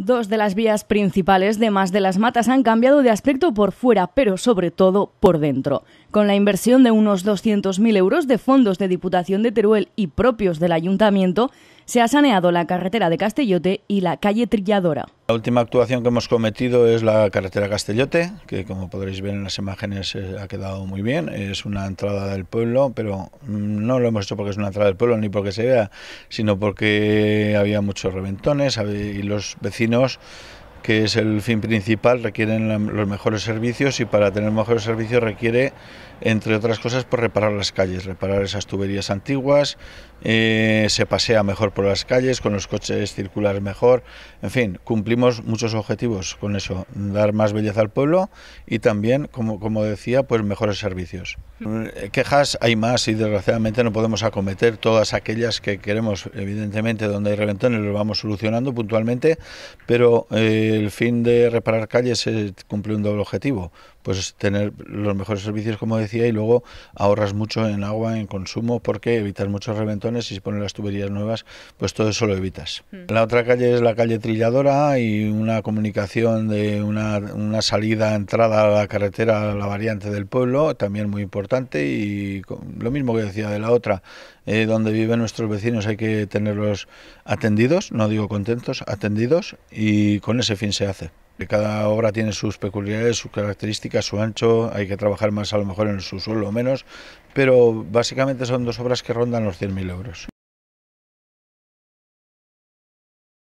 Dos de las vías principales de Más de las Matas han cambiado de aspecto por fuera, pero sobre todo por dentro. Con la inversión de unos 200.000 euros de fondos de Diputación de Teruel y propios del Ayuntamiento, se ha saneado la carretera de Castellote y la calle Trilladora. La última actuación que hemos cometido es la carretera Castellote, que como podréis ver en las imágenes eh, ha quedado muy bien. Es una entrada del pueblo, pero no lo hemos hecho porque es una entrada del pueblo ni porque se vea, sino porque había muchos reventones y los vecinos que es el fin principal, requieren los mejores servicios y para tener mejores servicios requiere, entre otras cosas, por pues reparar las calles, reparar esas tuberías antiguas, eh, se pasea mejor por las calles, con los coches circular mejor, en fin, cumplimos muchos objetivos con eso, dar más belleza al pueblo y también, como, como decía, pues mejores servicios. Eh, quejas hay más y desgraciadamente no podemos acometer todas aquellas que queremos, evidentemente donde hay reventones lo vamos solucionando puntualmente, pero... Eh, el fin de reparar calles cumple un doble objetivo, pues tener los mejores servicios, como decía, y luego ahorras mucho en agua, en consumo, porque evitas muchos reventones y si pones las tuberías nuevas, pues todo eso lo evitas. Mm. La otra calle es la calle Trilladora y una comunicación de una, salida, entrada a la carretera, a la variante del pueblo, también muy importante y lo mismo que decía de la otra, eh, donde viven nuestros vecinos hay que tenerlos atendidos, no digo contentos, atendidos y con ese fin se hace. Cada obra tiene sus peculiaridades, sus características, su ancho, hay que trabajar más a lo mejor en su suelo o menos, pero básicamente son dos obras que rondan los 100.000 euros.